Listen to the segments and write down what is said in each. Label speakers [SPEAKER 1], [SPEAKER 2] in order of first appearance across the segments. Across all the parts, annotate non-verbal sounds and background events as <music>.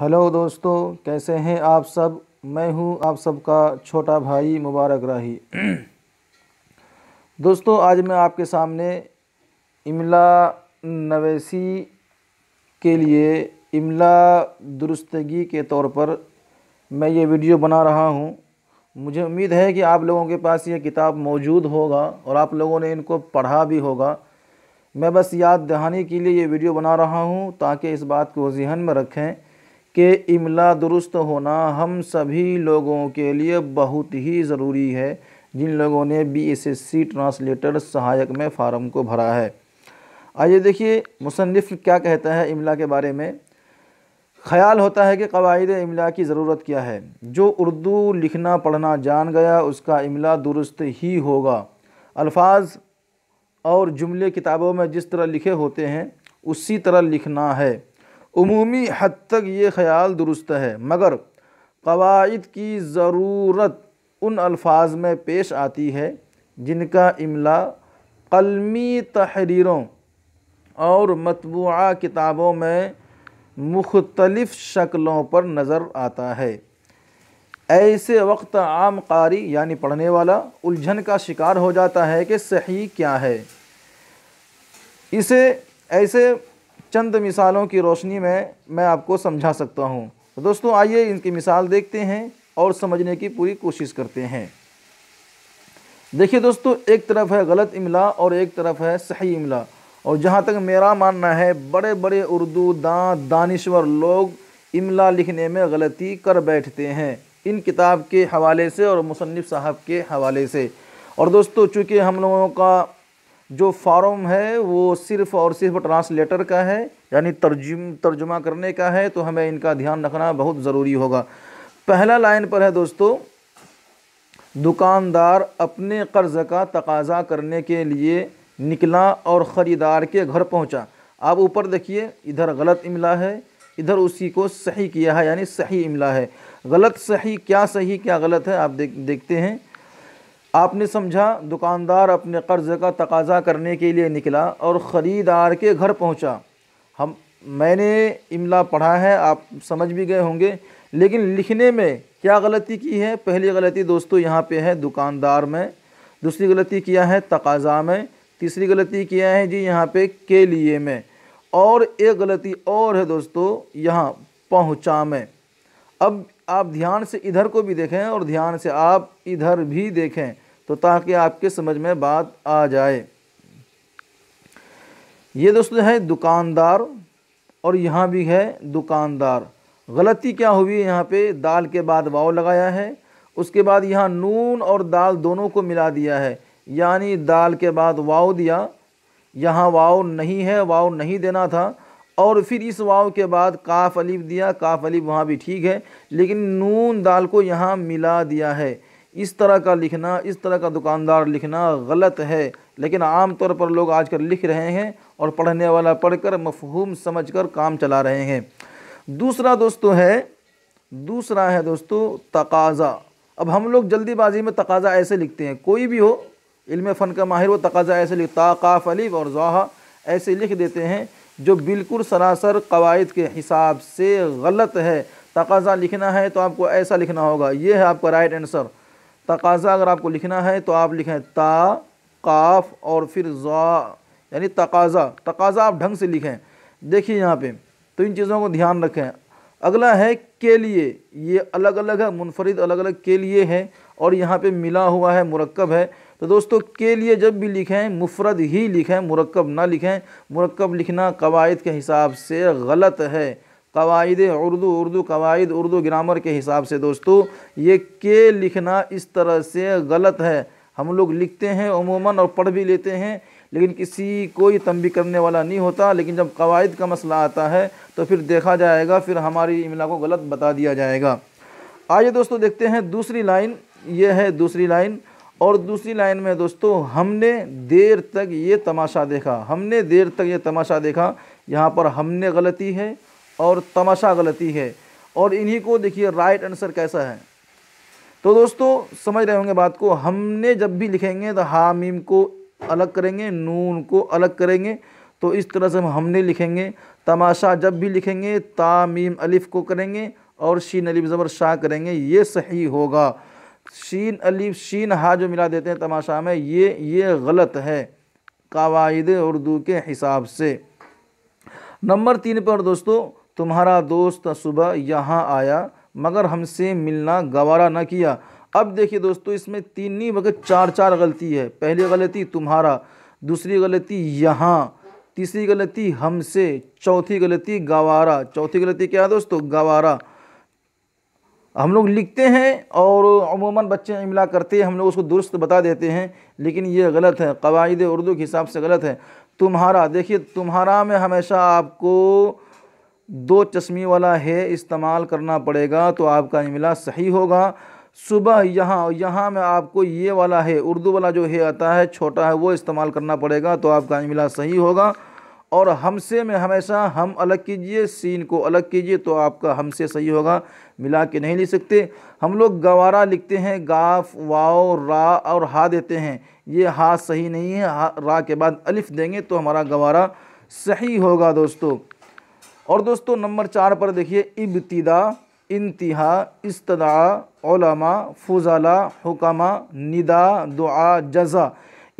[SPEAKER 1] Hello दोस्तों कैसे हैं आप सब मैं हूं आप सबका छोटा भाई मुबारक राही <clears throat> दोस्तों आज मैं आपके सामने इमला नवेसी के लिए इमला दुरुस्तगी के तौर पर मैं ये वीडियो बना रहा हूं मुझे उम्मीद है कि आप लोगों के पास ये किताब मौजूद होगा और आप लोगों ने इनको पढ़ा भी होगा मैं बस याद दहानी के लिए ये वीडियो बना रहा हूँ ताकि इस बात को जहन में रखें के इमला दुरुस्त होना हम सभी लोगों के लिए बहुत ही ज़रूरी है जिन लोगों ने B S S C translator सहायक में फ़ारम को भरा है आइए देखिए मुसनफ़ क्या कहता है इमला के बारे में ख़याल होता है कि कवायद इमला की ज़रूरत क्या है जो उर्दू लिखना पढ़ना जान गया उसका इमला दुरुस्त ही होगा अल्फाज और जुमले किताबों में जिस तरह लिखे होते हैं उसी तरह लिखना है अमूमी हद तक ये ख्याल दुरुस्त है मगर कवायद की ज़रूरत उन अल्फाज में पेश आती है जिनका इमला कलमी तहरीरों और मतबूा किताबों में मुख्तलफ़ शक्लों पर नज़र आता है ऐसे वक्त आम कारी यानी पढ़ने वाला उलझन का शिकार हो जाता है कि सही क्या है इसे ऐसे चंद मिसालों की रोशनी में मैं आपको समझा सकता हूँ तो दोस्तों आइए इनकी मिसाल देखते हैं और समझने की पूरी कोशिश करते हैं देखिए दोस्तों एक तरफ है गलत इमला और एक तरफ है सही इमला और जहाँ तक मेरा मानना है बड़े बड़े उर्दू दाँ दानश्वर लोग इमला लिखने में गलती कर बैठते हैं इन किताब के हवाले से और मुसनफ़ साहब के हवाले से और दोस्तों चूँकि हम लोगों का जो फॉर्म है वो सिर्फ़ और सिर्फ ट्रांसलेटर का है यानी तर्जुम तर्जुमा करने का है तो हमें इनका ध्यान रखना बहुत ज़रूरी होगा पहला लाइन पर है दोस्तों दुकानदार अपने कर्ज़ का तकाजा करने के लिए निकला और ख़रीदार के घर पहुंचा। आप ऊपर देखिए इधर गलत इमला है इधर उसी को सही किया है यानी सही इमला है गलत सही क्या सही क्या गलत है आप देख देखते हैं आपने समझा दुकानदार अपने कर्ज का तकाजा करने के लिए निकला और ख़रीदार के घर पहुंचा। हम मैंने इमला पढ़ा है आप समझ भी गए होंगे लेकिन लिखने में क्या गलती की है पहली गलती दोस्तों यहाँ पे है दुकानदार में दूसरी गलती किया है तकाजा में तीसरी गलती किया है जी यहाँ पे के लिए में और एक गलती और है दोस्तों यहाँ पहुँचा में अब आप ध्यान से इधर को भी देखें और ध्यान से आप इधर भी देखें तो ताकि आपके समझ में बात आ जाए ये दोस्तों है दुकानदार और यहाँ भी है दुकानदार गलती क्या हुई है यहाँ पे दाल के बाद वाव लगाया है उसके बाद यहाँ नून और दाल दोनों को मिला दिया है यानी दाल के बाद वाव दिया यहाँ वाव नहीं है वाव नहीं देना था और फिर इस वाव के बाद काफ अलीफ दिया काफ अलीफ वहाँ भी ठीक है लेकिन नून दाल को यहाँ मिला दिया है इस तरह का लिखना इस तरह का दुकानदार लिखना गलत है लेकिन आम तौर पर लोग आजकल लिख रहे हैं और पढ़ने वाला पढ़कर मफहूम समझकर काम चला रहे हैं दूसरा दोस्तों है दूसरा है दोस्तों तकाज़ा अब हम लोग जल्दीबाजी में तकाज़ा ऐसे लिखते हैं कोई भी हो इल्म फ़न का माहिर वो तकाज़ा ऐसे लिख ताकाफ़ अलीफ और जहा ऐसे लिख देते हैं जो बिल्कुल सरासर कवायद के हिसाब से गलत है तकाजा लिखना है तो आपको ऐसा लिखना होगा ये है आपका राइट आंसर तकाजा अगर आपको लिखना है तो आप लिखें ता काफ और फिर जा यानी तकाजा तकाजा आप ढंग से लिखें देखिए यहाँ पे तो इन चीज़ों को ध्यान रखें अगला है के लिए ये अलग अलग है मुनफरद अलग अलग के लिए है और यहाँ पे मिला हुआ है मुरक्कब है तो दोस्तों के लिए जब भी लिखें मुफरद ही लिखें मुरक्कब ना लिखें मुरक्कब लिखना कवायद के हिसाब से गलत है कवायद उर्दू उर्दू कवायद उर्दू ग्रामर के हिसाब से दोस्तों ये के लिखना इस तरह से गलत है हम लोग लिखते हैं अमूमन और पढ़ भी लेते हैं लेकिन किसी कोई तंबी करने वाला नहीं होता लेकिन जब कवायद का मसला आता है तो फिर देखा जाएगा फिर हमारी इमला को गलत बता दिया जाएगा आइए दोस्तों देखते हैं दूसरी लाइन ये है दूसरी लाइन और दूसरी लाइन में दोस्तों हमने देर तक ये तमाशा देखा हमने देर तक ये तमाशा देखा यहाँ पर हमने गलती है और तमाशा गलती है और इन्हीं को देखिए राइट आंसर कैसा है तो दोस्तों समझ रहे होंगे बात को हमने जब भी लिखेंगे तो हामीम को अलग करेंगे नून को अलग करेंगे तो इस तरह से हम हमने लिखेंगे तमाशा जब भी लिखेंगे तामीम अलिफ़ को करेंगे और शीन अलिफ ज़बर शाह करेंगे ये सही होगा शीन अलिफ शीन हा जो मिला देते हैं तमाशा में ये ये गलत है कवायद उर्दू के हिसाब से नंबर तीन पर दोस्तों तुम्हारा दोस्त सुबह यहाँ आया मगर हमसे मिलना गवारा न किया अब देखिए दोस्तों इसमें तीन नहीं बल्कि चार चार गलती है पहली गलती तुम्हारा दूसरी गलती यहाँ तीसरी गलती हमसे चौथी गलती गवारा चौथी गलती क्या है दोस्तों गवारा हम लोग लिखते हैं और अमूमन बच्चे इमला करते हैं हम लोग उसको दुरुस्त बता देते हैं लेकिन ये गलत है कवायद उर्दू के हिसाब से गलत है तुम्हारा देखिए तुम्हारा में हमेशा आपको दो चश्मी वाला है इस्तेमाल करना पड़ेगा तो आपका इमला सही होगा सुबह यहाँ यहाँ में आपको ये वाला है उर्दू वाला जो है आता है छोटा है वो इस्तेमाल करना पड़ेगा तो आपका मिला सही होगा और हमसे में हमेशा हम अलग कीजिए सीन को अलग कीजिए तो आपका हमसे सही होगा मिला के नहीं लिख सकते हम लोग गवारा लिखते हैं गाफ वाओ रा और हा देते हैं ये हा सही नहीं है हा रा के बाद अलिफ देंगे तो हमारा गवारा सही होगा दोस्तों और दोस्तों नंबर चार पर देखिए इब्तिदा इंतहा इसतदा ओलमा फुजला हुक्मा निदा दुआ जजा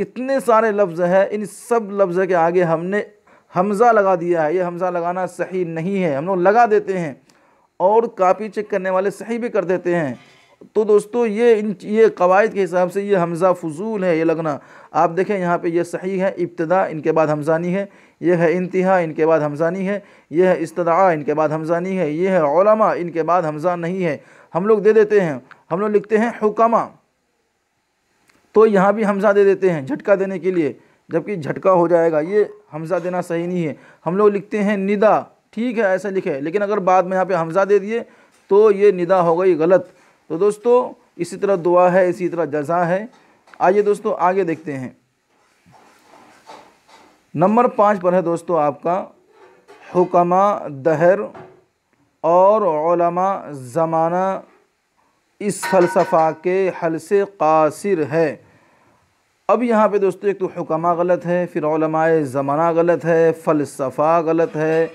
[SPEAKER 1] इतने सारे लफ्ज़ हैं इन सब लफ्ज़ के आगे हमने हमज़ा लगा दिया है ये हमज़ा लगाना सही नहीं है हम लोग लगा देते हैं और कापी चेक करने वाले सही भी कर देते हैं तो दोस्तों ये इन ये कवायद के हिसाब से ये हमज़ा फजूल है ये लगना आप देखें यहाँ पे ये सही है इब्तदा इनके बाद हमजानी है यह है इंतहा इनके बाद हमजानी है यह है इस्तदा इनके बाद हमजानी है यह है ओलमा इनके बाद हमजा नहीं है हम लोग दे देते हैं हम लोग लिखते हैं हुकमा तो यहाँ भी हमजा दे देते हैं झटका देने के लिए जबकि झटका हो जाएगा ये हमजा देना सही नहीं है हम लोग लिखते हैं निदा ठीक है ऐसा लिखे लेकिन अगर बाद में यहाँ पर हमजा दे दिए तो ये निदा हो गई गलत तो दोस्तों इसी तरह दुआ है इसी तरह जजा है आइए दोस्तों आगे देखते हैं नंबर पाँच पर है दोस्तों आपका हुकमा दहर और ओलमा ज़माना इस फ़लसफ़ा के हल से कासिर है अब यहाँ पे दोस्तों एक तो हुकमा गलत है फिर ज़माना गलत है फ़लसफ़ा गलत है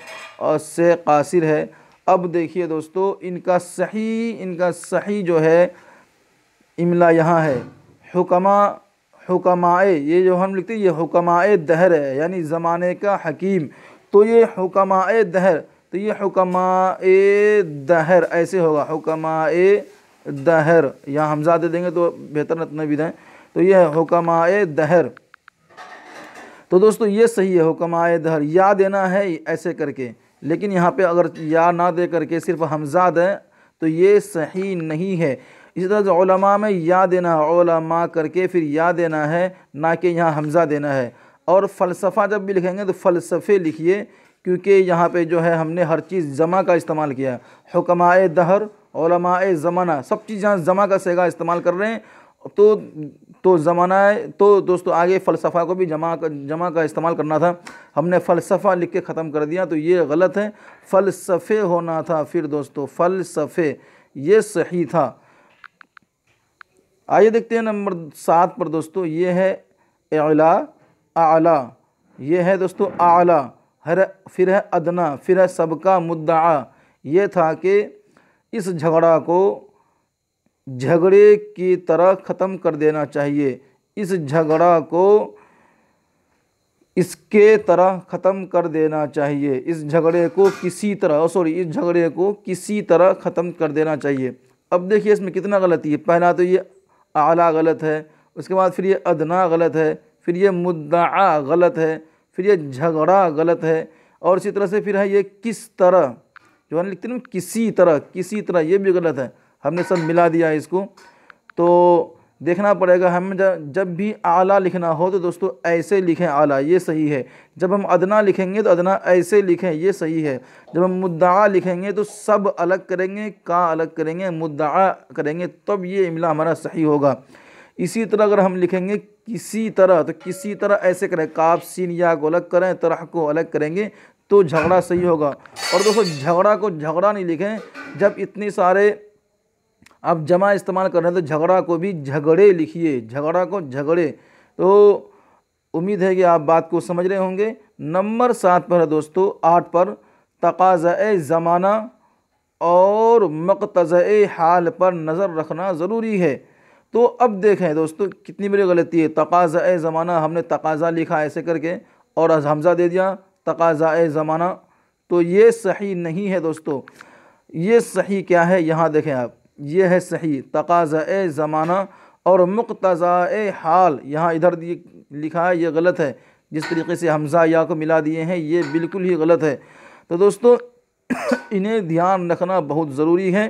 [SPEAKER 1] और से कासिर है अब देखिए दोस्तों इनका सही इनका सही जो है इमला यहाँ है हुकमा हुकमाए ये जो हम लिखते हैं ये हुकमाए दहर है यानी ज़माने का हकीम तो ये हुकमाए दहर तो ये हुकमाए दहर ऐसे होगा हुकमाए दहर यहाँ हमजा दे देंगे तो बेहतर नतना भी दें तो ये है हुकमाए दहर तो दोस्तों ये सही है हुकमाए दहर या देना है ऐसे करके लेकिन यहाँ पे अगर या ना दे करके सिर्फ हमजा दें तो ये सही नहीं है इसी तरह से में या देना है ओलमा करके फिर या देना है ना कि यहाँ हमज़ा देना है और फ़लसफ़ा जब भी लिखेंगे तो फ़लसफ़े लिखिए क्योंकि यहाँ पे जो है हमने हर चीज़ जमा का इस्तेमाल किया हुक्माए दहर ओलमाए ज़माना सब चीज़ यहाँ जमा का सेगा इस्तेमाल कर रहे हैं तो तो ज़माना तो दोस्तों आगे फ़लसफ़ा को भी जमा कर, जमा का इस्तेमाल करना था हमने फ़लसफ़ा लिख के ख़त्म कर दिया तो ये गलत है फ़लसफ़े होना था फिर दोस्तों फ़लसफ़े ये सही था आइए देखते हैं नंबर सात पर दोस्तों ये है अला आला ये है दोस्तों आला हर फिर है अदना फिर है सबका मुद्दा ये था कि इस झगड़ा को झगड़े की तरह ख़त्म कर देना चाहिए इस झगड़ा को इसके तरह ख़त्म कर देना चाहिए इस झगड़े को किसी तरह सॉरी इस झगड़े को किसी तरह ख़त्म कर देना चाहिए अब देखिए इसमें कितना गलती है पहला तो ये आला गलत है उसके बाद फिर ये अदना गलत है फिर ये मुद्दा गलत है फिर ये झगड़ा गलत है और इसी तरह से फिर है ये किस तरह जो है लिखते हैं किसी तरह किसी तरह ये भी गलत है हमने सब मिला दिया इसको तो देखना पड़ेगा हम जब भी आला लिखना हो तो दोस्तों ऐसे लिखें आला ये सही है जब हम अदना लिखेंगे तो अदना ऐसे लिखें ये सही है जब हम मुद्दा लिखेंगे तो सब अलग करेंगे का अलग करेंगे मुद्दा करेंगे तब ये इमला हमारा सही होगा इसी तरह अगर हम लिखेंगे किसी तरह तो किसी तरह ऐसे करें काफ सीन या को अलग करें तरह को अलग करेंगे तो झगड़ा सही होगा और दोस्तों झगड़ा को झगड़ा नहीं लिखें जब इतने सारे आप जमा इस्तेमाल कर रहे हैं तो झगड़ा को भी झगड़े लिखिए झगड़ा को झगड़े तो उम्मीद है कि आप बात को समझ रहे होंगे नंबर सात पर है दोस्तों आठ पर तकाज़ ज़माना और मकतज़ हाल पर नज़र रखना ज़रूरी है तो अब देखें दोस्तों कितनी बड़ी गलती है तकाज़ ज़माना हमने तकाज़ा लिखा ऐसे करके और हमज़ा दे दिया तकाज़ा ज़माना तो ये सही नहीं है दोस्तों ये सही क्या है यहाँ देखें आप ये है सही तकाज़ा ज़माना और ए हाल यहाँ इधर लिखा है ये गलत है जिस तरीके से हमजा या को मिला दिए हैं ये बिल्कुल ही गलत है तो दोस्तों <coughs> इन्हें ध्यान रखना बहुत ज़रूरी है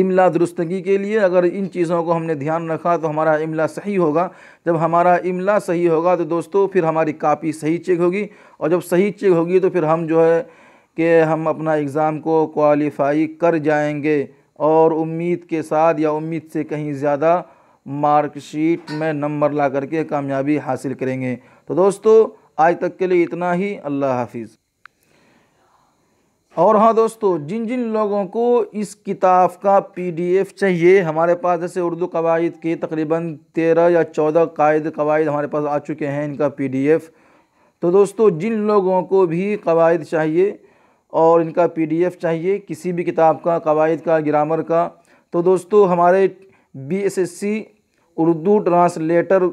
[SPEAKER 1] इमला दुरुस्तगी के लिए अगर इन चीज़ों को हमने ध्यान रखा तो हमारा इमला सही होगा जब हमारा इमला सही होगा तो दोस्तों फिर हमारी कापी सही चेक होगी और जब सही चेक होगी तो फिर हम जो है कि हम अपना एग्ज़ाम को क्वालिफाई कर जाएंगे और उम्मीद के साथ या उम्मीद से कहीं ज़्यादा मार्कशीट में नंबर ला करके कामयाबी हासिल करेंगे तो दोस्तों आज तक के लिए इतना ही अल्लाह हाफिज़ और हाँ दोस्तों जिन जिन लोगों को इस किताब का पीडीएफ चाहिए हमारे पास जैसे उर्दू कवायद के तकरीबन तेरह या चौदह कायद कवायद हमारे पास आ चुके हैं इनका पीडीएफ तो दोस्तों जिन लोगों को भी कवायद चाहिए और इनका पीडीएफ चाहिए किसी भी किताब का कवायद का ग्रामर का तो दोस्तों हमारे बीएसएससी उर्दू ट्रांसलेटर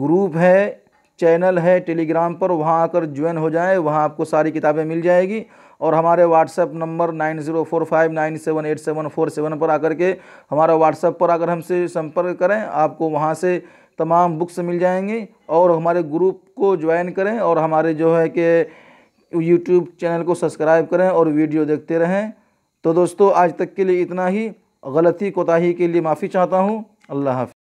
[SPEAKER 1] ग्रुप है चैनल है टेलीग्राम पर वहाँ आकर ज्वाइन हो जाए वहाँ आपको सारी किताबें मिल जाएगी और हमारे WhatsApp number nine zero four five nine seven eight seven four seven पर आकर के हमारा व्हाट्सएप पर आकर हमसे संपर्क करें आपको वहाँ से तमाम बुक्स मिल जाएंगी और हमारे ग्रुप को ज्वाइन करें और हमारे जो है कि यूट्यूब चैनल को सब्सक्राइब करें और वीडियो देखते रहें तो दोस्तों आज तक के लिए इतना ही गलती कोताही के लिए माफ़ी चाहता हूँ अल्लाह हाफि